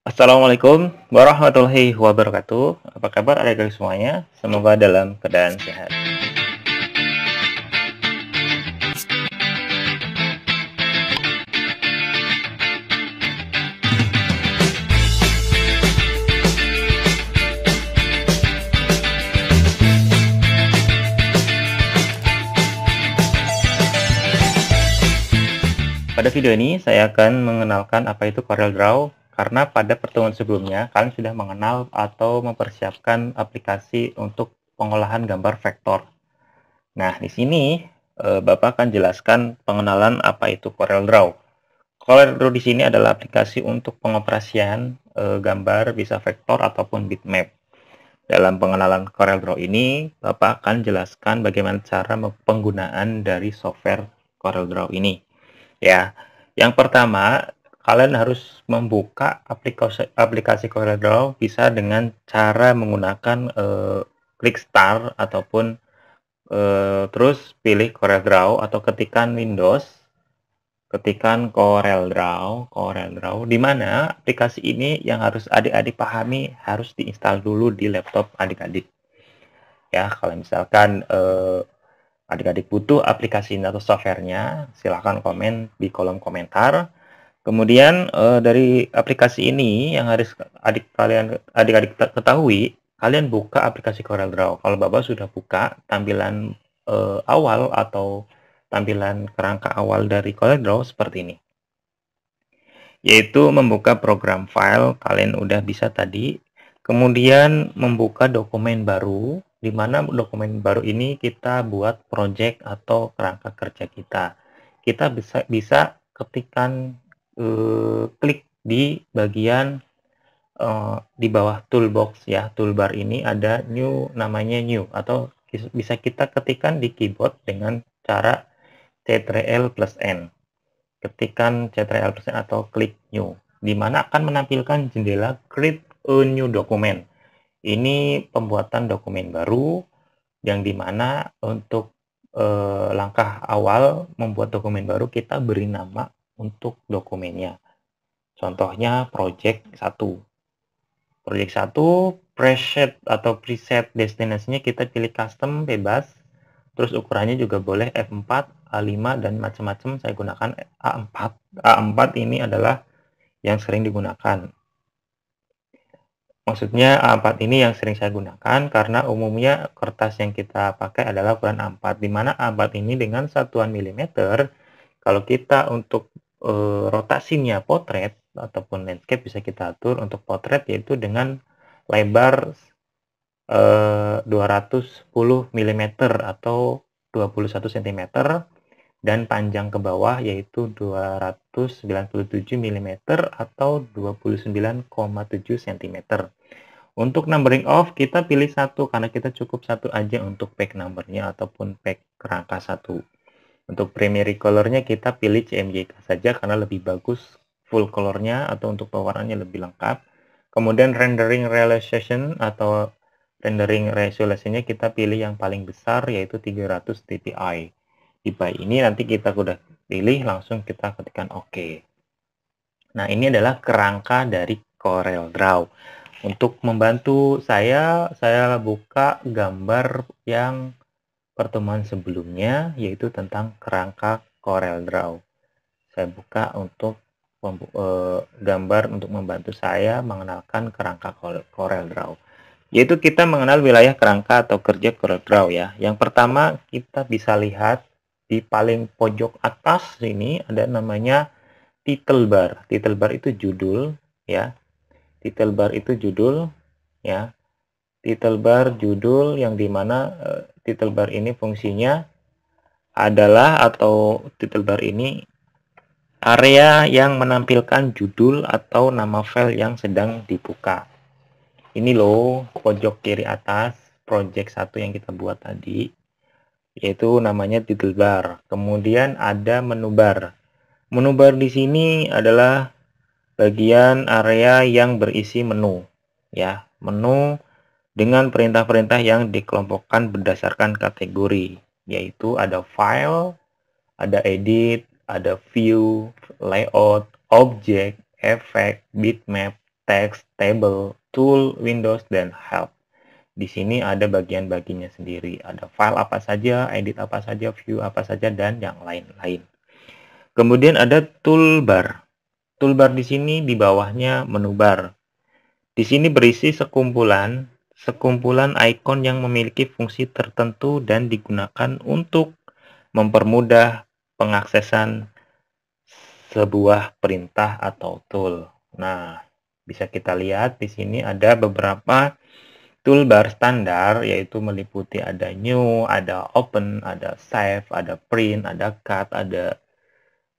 Assalamualaikum warahmatullahi wabarakatuh. Apa kabar adik-adik semuanya? Semoga dalam keadaan sehat. Pada video ini, saya akan mengenalkan apa itu Corel Draw karena pada pertemuan sebelumnya kalian sudah mengenal atau mempersiapkan aplikasi untuk pengolahan gambar vektor. Nah, di sini eh, Bapak akan jelaskan pengenalan apa itu Corel Draw. Corel Draw di sini adalah aplikasi untuk pengoperasian eh, gambar bisa vektor ataupun bitmap. Dalam pengenalan Corel Draw ini, Bapak akan jelaskan bagaimana cara penggunaan dari software Corel Draw ini. Ya, yang pertama kalian harus membuka aplikasi aplikasi CorelDRAW bisa dengan cara menggunakan uh, klik start ataupun uh, terus pilih CorelDRAW atau ketikan Windows, ketikan CorelDRAW, CorelDRAW di mana aplikasi ini yang harus adik-adik pahami harus diinstal dulu di laptop adik-adik. Ya, kalau misalkan uh, adik-adik butuh aplikasi atau softwarenya, silahkan komen di kolom komentar. Kemudian uh, dari aplikasi ini yang harus adik kalian adik-adik ketahui, kalian buka aplikasi CorelDRAW. Kalau Bapak sudah buka tampilan uh, awal atau tampilan kerangka awal dari CorelDRAW seperti ini. Yaitu membuka program file, kalian udah bisa tadi. Kemudian membuka dokumen baru, di mana dokumen baru ini kita buat project atau kerangka kerja kita. Kita bisa bisa ketikan eh, klik di bagian eh, di bawah toolbox ya toolbar ini ada new namanya new atau bisa kita ketikkan di keyboard dengan cara ctrl plus n ketikan ctrl plus n atau klik new di mana akan menampilkan jendela create a new document ini pembuatan dokumen baru yang dimana untuk e, langkah awal membuat dokumen baru kita beri nama untuk dokumennya. Contohnya project 1. Project 1 preset atau preset destinasinya kita pilih custom bebas. Terus ukurannya juga boleh F4, A5 dan macam-macam. Saya gunakan A4. A4 ini adalah yang sering digunakan. Maksudnya A4 ini yang sering saya gunakan karena umumnya kertas yang kita pakai adalah ukuran A4 di mana A4 ini dengan satuan milimeter kalau kita untuk Eh, rotasinya potret ataupun landscape bisa kita atur untuk potret yaitu dengan lebar 210 eh, mm atau 21 cm dan panjang ke bawah yaitu 297 mm atau 29,7 cm. Untuk numbering off kita pilih satu karena kita cukup satu aja untuk pack numbernya ataupun pack kerangka satu. Untuk primary colornya kita pilih CMYK saja karena lebih bagus full colornya atau untuk pewarnaannya lebih lengkap. Kemudian rendering resolution atau rendering resolusinya kita pilih yang paling besar yaitu 300 dpi. by ini nanti kita sudah pilih langsung kita ketikkan OK. Nah ini adalah kerangka dari Corel Draw. Untuk membantu saya, saya buka gambar yang pertemuan sebelumnya yaitu tentang kerangka Corel Draw. Saya buka untuk eh, gambar untuk membantu saya mengenalkan kerangka Corel Draw. Yaitu kita mengenal wilayah kerangka atau kerja Corel Draw ya. Yang pertama kita bisa lihat di paling pojok atas sini ada namanya title bar. Title bar itu judul ya. Title bar itu judul ya title bar judul yang dimana uh, eh, title bar ini fungsinya adalah atau title bar ini area yang menampilkan judul atau nama file yang sedang dibuka. Ini loh pojok kiri atas project satu yang kita buat tadi yaitu namanya title bar. Kemudian ada menu bar. Menu bar di sini adalah bagian area yang berisi menu ya. Menu dengan perintah-perintah yang dikelompokkan berdasarkan kategori, yaitu ada file, ada edit, ada view, layout, object, efek, bitmap, text, table, tool, windows, dan help. Di sini ada bagian-bagiannya sendiri. Ada file apa saja, edit apa saja, view apa saja, dan yang lain-lain. Kemudian ada toolbar. Toolbar di sini di bawahnya menu bar. Di sini berisi sekumpulan sekumpulan ikon yang memiliki fungsi tertentu dan digunakan untuk mempermudah pengaksesan sebuah perintah atau tool. Nah, bisa kita lihat di sini ada beberapa toolbar standar yaitu meliputi ada new, ada open, ada save, ada print, ada cut, ada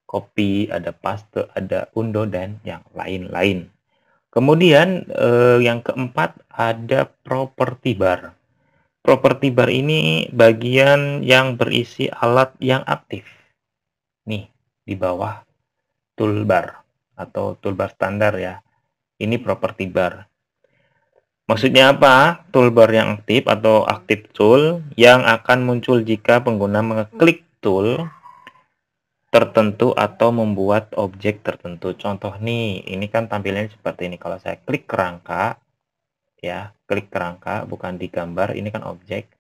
copy, ada paste, ada undo dan yang lain-lain. Kemudian eh, yang keempat ada property bar. Property bar ini bagian yang berisi alat yang aktif. Nih, di bawah toolbar atau toolbar standar ya. Ini property bar. Maksudnya apa? Toolbar yang aktif atau active tool yang akan muncul jika pengguna mengeklik tool tertentu atau membuat objek tertentu. Contoh nih, ini kan tampilannya seperti ini. Kalau saya klik kerangka, ya, klik kerangka, bukan di gambar, ini kan objek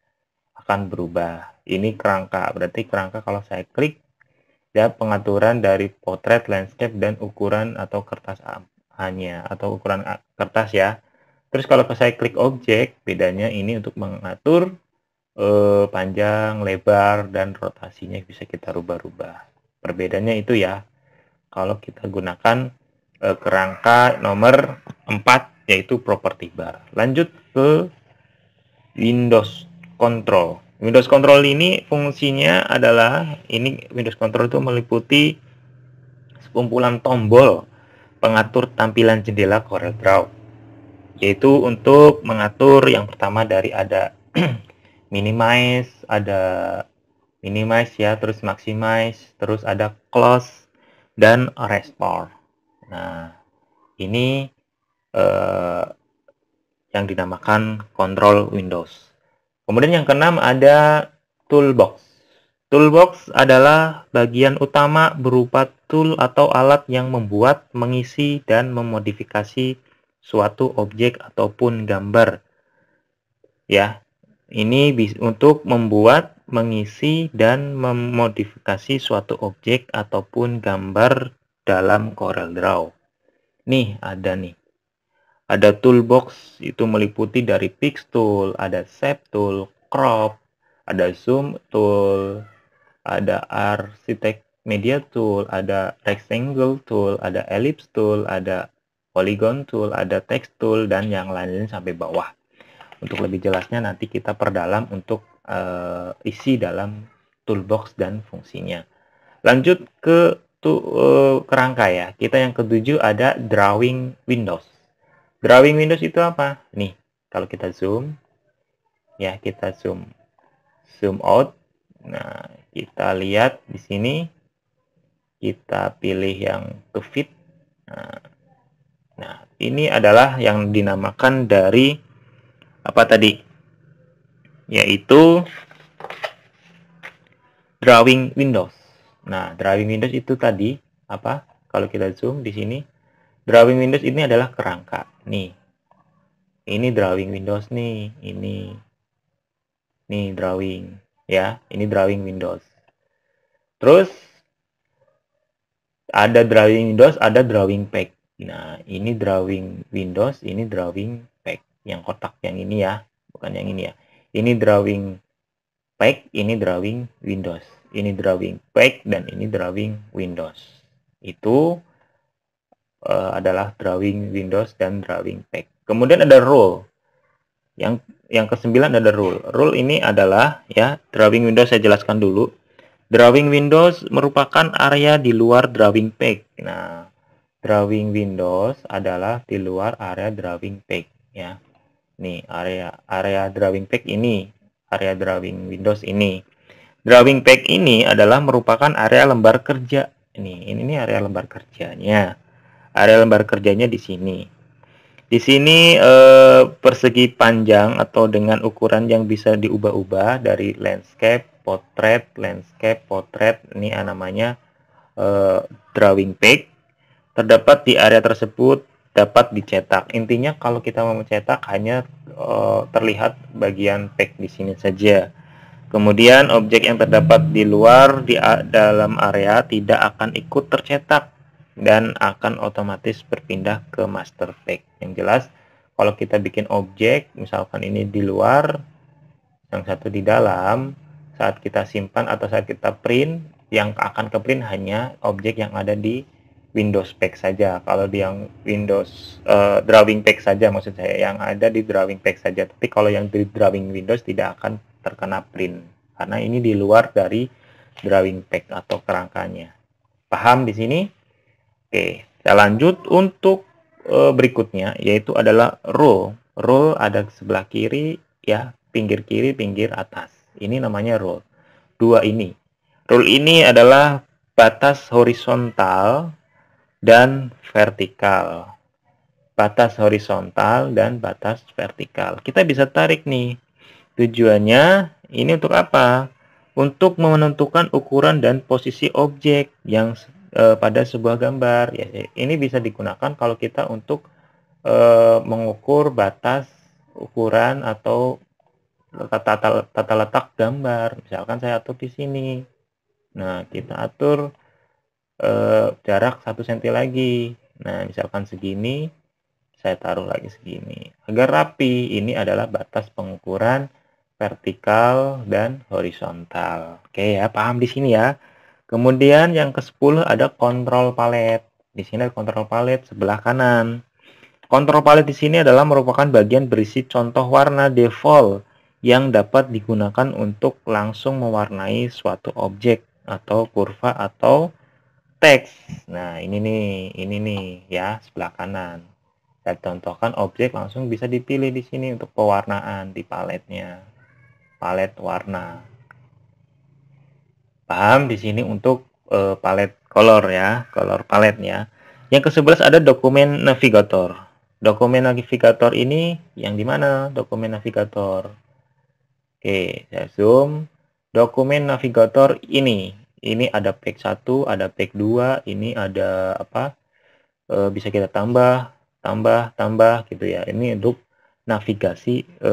akan berubah. Ini kerangka, berarti kerangka kalau saya klik, ya pengaturan dari potret, landscape, dan ukuran atau kertas hanya atau ukuran kertas ya. Terus kalau saya klik objek, bedanya ini untuk mengatur eh, panjang, lebar, dan rotasinya bisa kita rubah-rubah. Perbedaannya itu ya, kalau kita gunakan e, kerangka nomor 4 yaitu property bar. Lanjut ke Windows Control. Windows Control ini fungsinya adalah ini Windows Control itu meliputi sekumpulan tombol pengatur tampilan jendela Corel Draw yaitu untuk mengatur yang pertama dari ada minimize, ada minimize ya, terus maximize, terus ada close dan restore. Nah, ini eh, yang dinamakan control Windows. Kemudian yang keenam ada toolbox. Toolbox adalah bagian utama berupa tool atau alat yang membuat, mengisi, dan memodifikasi suatu objek ataupun gambar. Ya, ini untuk membuat, mengisi dan memodifikasi suatu objek ataupun gambar dalam Corel Draw. Nih, ada nih. Ada toolbox itu meliputi dari Fix Tool, ada Shape Tool, Crop, ada Zoom Tool, ada Architect Media Tool, ada Rectangle Tool, ada Ellipse Tool, ada Polygon Tool, ada Text Tool, dan yang lain-lain sampai bawah. Untuk lebih jelasnya nanti kita perdalam untuk uh, isi dalam toolbox dan fungsinya. Lanjut ke tu, uh, eh, kerangka ya. Kita yang ketujuh ada drawing Windows. Drawing Windows itu apa? Nih, kalau kita zoom, ya kita zoom, zoom out. Nah, kita lihat di sini, kita pilih yang to fit. Nah, nah ini adalah yang dinamakan dari apa tadi? Yaitu drawing Windows. Nah, drawing Windows itu tadi apa? Kalau kita zoom di sini, drawing Windows ini adalah kerangka. Nih. Ini drawing Windows nih, ini. Nih drawing, ya. Ini drawing Windows. Terus ada drawing Windows, ada drawing pack. Nah, ini drawing Windows, ini drawing pack yang kotak yang ini ya bukan yang ini ya ini drawing pack ini drawing Windows ini drawing pack dan ini drawing Windows itu uh, adalah drawing Windows dan drawing pack kemudian ada rule yang yang kesembilan ada rule rule ini adalah ya drawing Windows saya jelaskan dulu drawing Windows merupakan area di luar drawing pack nah drawing Windows adalah di luar area drawing pack ya nih area area drawing pack ini area drawing Windows ini drawing pack ini adalah merupakan area lembar kerja ini ini, ini area lembar kerjanya area lembar kerjanya di sini di sini eh, persegi panjang atau dengan ukuran yang bisa diubah-ubah dari landscape potret landscape potret ini namanya eh, drawing pack terdapat di area tersebut dapat dicetak. Intinya kalau kita mau mencetak hanya uh, terlihat bagian pack di sini saja. Kemudian objek yang terdapat di luar di dalam area tidak akan ikut tercetak dan akan otomatis berpindah ke master pack. Yang jelas kalau kita bikin objek misalkan ini di luar yang satu di dalam saat kita simpan atau saat kita print yang akan ke print hanya objek yang ada di Windows Pack saja. Kalau di yang Windows uh, Drawing Pack saja maksud saya yang ada di Drawing Pack saja. Tapi kalau yang di Drawing Windows tidak akan terkena print karena ini di luar dari Drawing Pack atau kerangkanya. Paham di sini? Oke, kita lanjut untuk uh, berikutnya yaitu adalah row. Row ada sebelah kiri ya, pinggir kiri, pinggir atas. Ini namanya row. Dua ini. Rule ini adalah batas horizontal dan vertikal. Batas horizontal dan batas vertikal. Kita bisa tarik nih. Tujuannya ini untuk apa? Untuk menentukan ukuran dan posisi objek yang e, pada sebuah gambar. Ya, ini bisa digunakan kalau kita untuk e, mengukur batas ukuran atau tata, tata, tata letak gambar. Misalkan saya atur di sini. Nah, kita atur eh, jarak 1 cm lagi. Nah, misalkan segini, saya taruh lagi segini. Agar rapi, ini adalah batas pengukuran vertikal dan horizontal. Oke ya, paham di sini ya. Kemudian yang ke-10 ada kontrol palet. Di sini ada kontrol palet sebelah kanan. Kontrol palet di sini adalah merupakan bagian berisi contoh warna default yang dapat digunakan untuk langsung mewarnai suatu objek atau kurva atau teks. Nah, ini nih, ini nih ya, sebelah kanan. Saya contohkan objek langsung bisa dipilih di sini untuk pewarnaan di paletnya. Palet warna. Paham di sini untuk e, palet color ya, color paletnya. Yang ke-11 ada dokumen navigator. Dokumen navigator ini yang di mana? Dokumen navigator. Oke, saya zoom. Dokumen navigator ini ini ada pack 1, ada pack 2, ini ada apa e, bisa kita tambah, tambah, tambah gitu ya. Ini untuk navigasi e,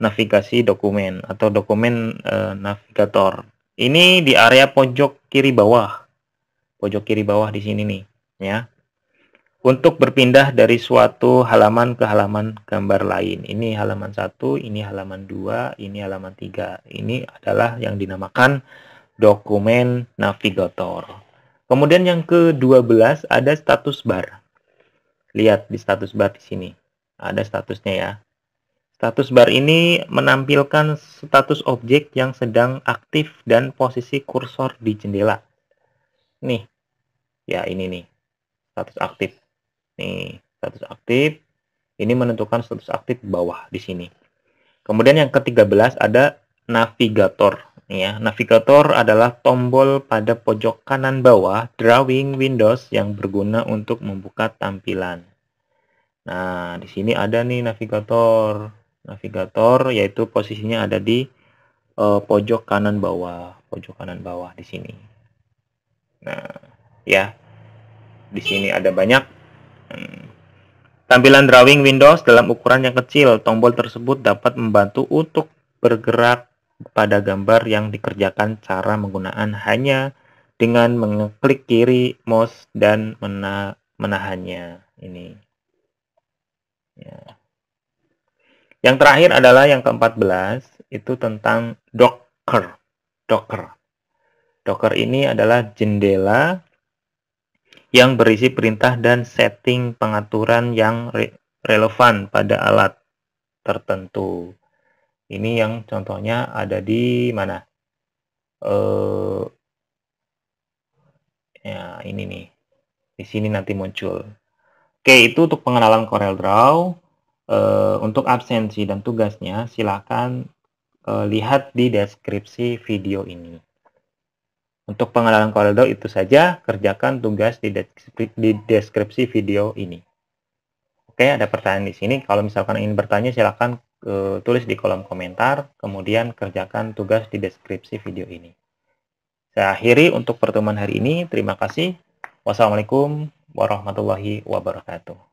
navigasi dokumen atau dokumen e, navigator. Ini di area pojok kiri bawah. Pojok kiri bawah di sini nih, ya. Untuk berpindah dari suatu halaman ke halaman gambar lain. Ini halaman 1, ini halaman 2, ini halaman 3. Ini adalah yang dinamakan dokumen navigator. Kemudian yang ke-12 ada status bar. Lihat di status bar di sini. Ada statusnya ya. Status bar ini menampilkan status objek yang sedang aktif dan posisi kursor di jendela. Nih. Ya, ini nih. Status aktif. Nih, status aktif. Ini menentukan status aktif bawah di sini. Kemudian yang ke-13 ada navigator ya, navigator adalah tombol pada pojok kanan bawah drawing Windows yang berguna untuk membuka tampilan. Nah, di sini ada nih navigator. Navigator yaitu posisinya ada di uh, pojok kanan bawah, pojok kanan bawah di sini. Nah, ya. Di sini ada banyak hmm. Tampilan drawing Windows dalam ukuran yang kecil, tombol tersebut dapat membantu untuk bergerak pada gambar yang dikerjakan cara menggunakan hanya dengan mengklik kiri mouse dan mena menahannya ini. Ya. Yang terakhir adalah yang ke belas itu tentang Docker. Docker. Docker ini adalah jendela yang berisi perintah dan setting pengaturan yang re relevan pada alat tertentu. Ini yang contohnya ada di mana? uh, ya, ini nih. Di sini nanti muncul. Oke, itu untuk pengenalan CorelDRAW. uh, eh, untuk absensi dan tugasnya, silakan uh, lihat di deskripsi video ini. Untuk pengenalan CorelDRAW itu saja, kerjakan tugas di deskripsi, di deskripsi video ini. Oke, ada pertanyaan di sini. Kalau misalkan ingin bertanya, silakan tulis di kolom komentar, kemudian kerjakan tugas di deskripsi video ini. Saya akhiri untuk pertemuan hari ini. Terima kasih. Wassalamualaikum warahmatullahi wabarakatuh.